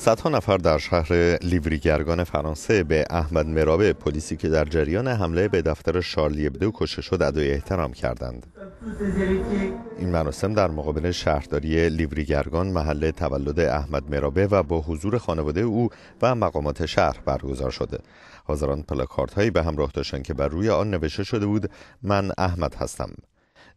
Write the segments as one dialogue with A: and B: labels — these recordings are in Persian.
A: صدها نفر در شهر لیوریگرگان فرانسه به احمد مرابه پلیسی که در جریان حمله به دفتر شارلی ابدو کشته شد ادای احترام کردند این مراسم در مقابل شهرداری لیوریگرگان محل تولد احمد مرابه و با حضور خانواده او و مقامات شهر برگزار شده حاضران پلاکارت هایی به همراه داشتند که بر روی آن نوشته شده بود من احمد هستم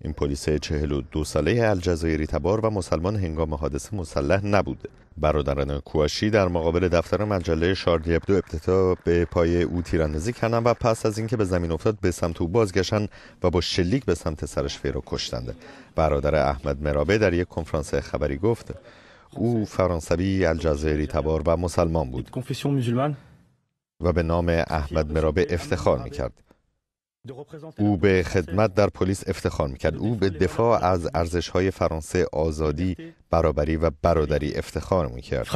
A: این پلیس 42 ساله الجزایری تبار و مسلمان هنگام حادثه مسلح نبوده برادران کواشی در مقابل دفتر مجله شارلی ابدو ابتدا به پای او تیراندازی کردند و پس از اینکه به زمین افتاد به سمت او بازگشتند و با شلیک به سمت سرش فیرو کشتند برادر احمد مرابه در یک کنفرانس خبری گفت او فرانسوی الجزایری تبار و مسلمان بود و به نام احمد مرابه افتخار میکرد او به خدمت در پلیس افتخار میکرد او به دفاع از ارزش های فرانسه آزادی برابری و برادری افتخار میکرد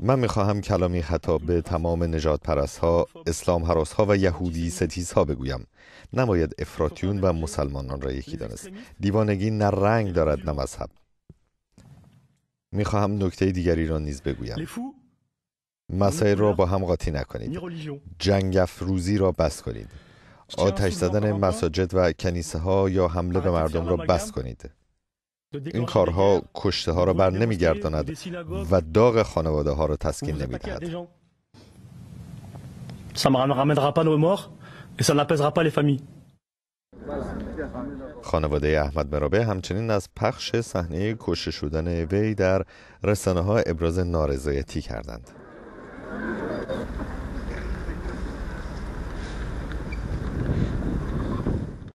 A: من میخواهم کلامی خطاب به تمام نجات پرست ها، اسلام حراس ها و یهودی ستیز ها بگویم نماید افراتیون و مسلمانان را یکی دانست دیوانگی نه رنگ دارد نه مذهب میخواهم نکته دیگری را نیز بگویم مسایل را با هم قاطی نکنید جنگ افروزی را بس کنید آتش زدن مساجد و کنیسه ها یا حمله به مردم را بس کنید این کارها کشته ها را بر نمیگرداند و داغ خانواده ها را تسکین نمی دهد. خانواده احمد مرابه همچنین از پخش صحنه کشته شدن وی در رسانه ها ابراز نارضایتی کردند.